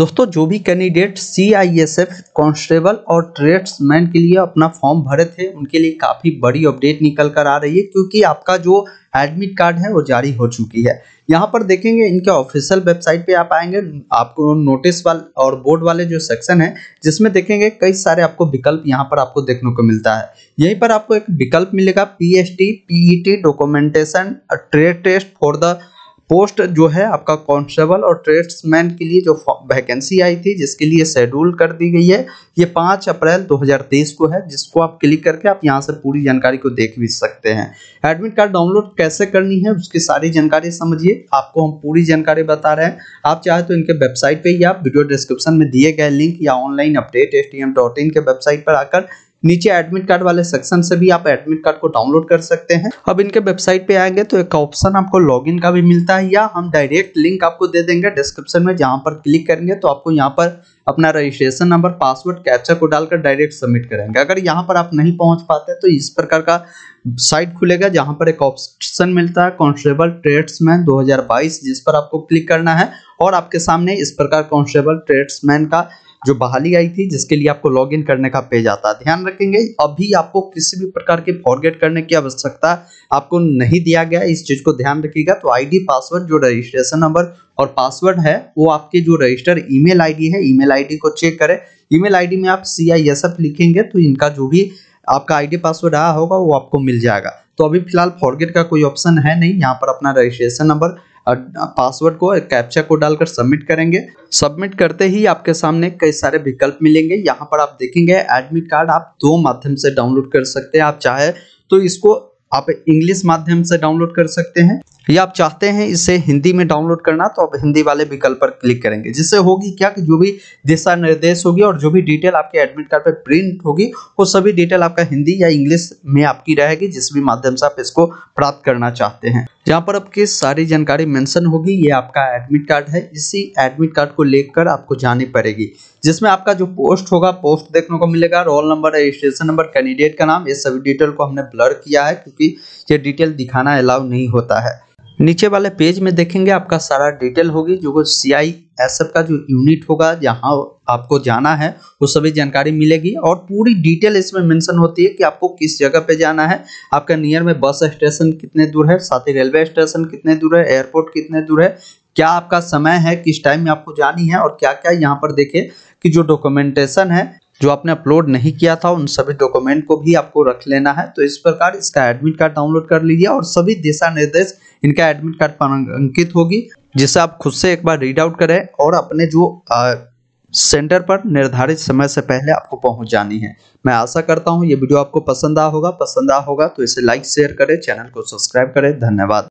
दोस्तों जो भी candidate C I S F constable और ट्रेड्समैन के लिए अपना फॉर्म भरे थे उनके लिए काफ़ी बड़ी अपडेट निकल कर आ रही है क्योंकि आपका जो एडमिट कार्ड है वो जारी हो चुकी है यहाँ पर देखेंगे इनके ऑफिशियल वेबसाइट पे आप आएंगे आपको नोटिस वाल और बोर्ड वाले जो सेक्शन है जिसमें देखेंगे कई सारे आपको विकल्प यहाँ पर आपको देखने को मिलता है यहीं पर आपको एक विकल्प मिलेगा P H T P E T documentation trade test for the post जो है आपका कॉन्स्टेबल और ट्रेड्समैन के लिए जो वैकेंसी आई थी जिसके लिए शेड्यूल कर दी गई है ये पाँच अप्रैल 2023 को है जिसको आप क्लिक करके आप यहाँ से पूरी जानकारी को देख भी सकते हैं एडमिट कार्ड डाउनलोड कैसे करनी है उसकी सारी जानकारी समझिए आपको हम पूरी जानकारी बता रहे हैं आप चाहे तो इनके वेबसाइट पर या वीडियो डिस्क्रिप्शन में दिए गए लिंक या ऑनलाइन अपडेट एस के वेबसाइट पर आकर नीचे एडमिट कार्ड वाले सेक्शन से भी आप एडमिट कार्ड को डाउनलोड कर सकते हैं अब इनके वेबसाइट पे आएंगे तो एक ऑप्शन आपको लॉगिन का भी मिलता है या हम डायरेक्ट लिंक आपको दे देंगे डिस्क्रिप्शन में जहाँ पर क्लिक करेंगे तो आपको यहाँ पर अपना रजिस्ट्रेशन नंबर पासवर्ड कैप्चर को डालकर डायरेक्ट सबमिट करेंगे अगर यहाँ पर आप नहीं पहुँच पाते तो इस प्रकार का साइट खुलेगा जहाँ पर एक ऑप्शन मिलता है कॉन्स्टेबल ट्रेड्समैन 2022 जिस पर आपको क्लिक करना है और आपके सामने इस प्रकार कॉन्स्टेबल ट्रेड्समैन का जो बहाली आई थी जिसके लिए आपको लॉग इन करने का पेज आता है ध्यान रखेंगे अभी आपको किसी भी प्रकार के फॉरगेट करने की आवश्यकता आपको नहीं दिया गया इस चीज को ध्यान रखिएगा तो आईडी पासवर्ड जो रजिस्ट्रेशन नंबर और पासवर्ड है वो आपके जो रजिस्टर ईमेल आईडी है ईमेल आईडी को चेक करें ईमेल आईडी में आप सी आई एस एफ लिखेंगे तो इनका जो भी आपका आईडी पासवर्ड आया होगा वो आपको मिल जाएगा तो अभी फिलहाल फॉरगेट का कोई ऑप्शन है नहीं यहाँ पर अपना रजिस्ट्रेशन नंबर पासवर्ड को कैप्चा को डालकर सबमिट करेंगे सबमिट करते ही आपके सामने कई सारे विकल्प मिलेंगे यहाँ पर आप देखेंगे एडमिट कार्ड आप दो माध्यम से डाउनलोड कर सकते हैं आप चाहे तो इसको आप इंग्लिश माध्यम से डाउनलोड कर सकते हैं या आप चाहते हैं इसे हिंदी में डाउनलोड करना तो आप हिंदी वाले विकल्प पर क्लिक करेंगे जिससे होगी क्या कि जो भी दिशा निर्देश होगी और जो भी डिटेल आपके एडमिट कार्ड पर प्रिंट होगी वो सभी डिटेल आपका हिंदी या इंग्लिश में आपकी रहेगी जिस भी माध्यम से आप इसको प्राप्त करना चाहते हैं यहाँ पर आपकी सारी जानकारी मेंशन होगी ये आपका एडमिट कार्ड है इसी एडमिट कार्ड को लेकर आपको जानी पड़ेगी जिसमें आपका जो पोस्ट होगा पोस्ट देखने को मिलेगा roll number registration number candidate का नाम ये सभी डिटेल को हमने ब्लर किया है क्योंकि ये डिटेल दिखाना अलाउ नहीं होता है नीचे वाले पेज में देखेंगे आपका सारा डिटेल होगी जो सी आई एस एफ का जो यूनिट होगा जहां आपको जाना है वो सभी जानकारी मिलेगी और पूरी डिटेल इसमें मेंशन होती है कि आपको किस जगह पे जाना है आपका नियर में बस स्टेशन कितने दूर है साथ ही रेलवे स्टेशन कितने दूर है एयरपोर्ट कितने दूर है क्या आपका समय है किस टाइम में आपको जानी है और क्या क्या यहाँ पर देखे कि जो डॉक्यूमेंटेशन है जो आपने अपलोड नहीं किया था उन सभी डॉक्यूमेंट को भी आपको रख लेना है तो इस प्रकार इसका एडमिट कार्ड डाउनलोड कर लीजिए और सभी दिशा निर्देश इनका एडमिट कार्ड पर अंकित होगी जिसे आप खुद से एक बार रीड आउट करें और अपने जो आ, सेंटर पर निर्धारित समय से पहले आपको पहुंच जानी है मैं आशा करता हूं ये वीडियो आपको पसंद आ होगा पसंद आ होगा तो इसे लाइक शेयर करें चैनल को सब्सक्राइब करें धन्यवाद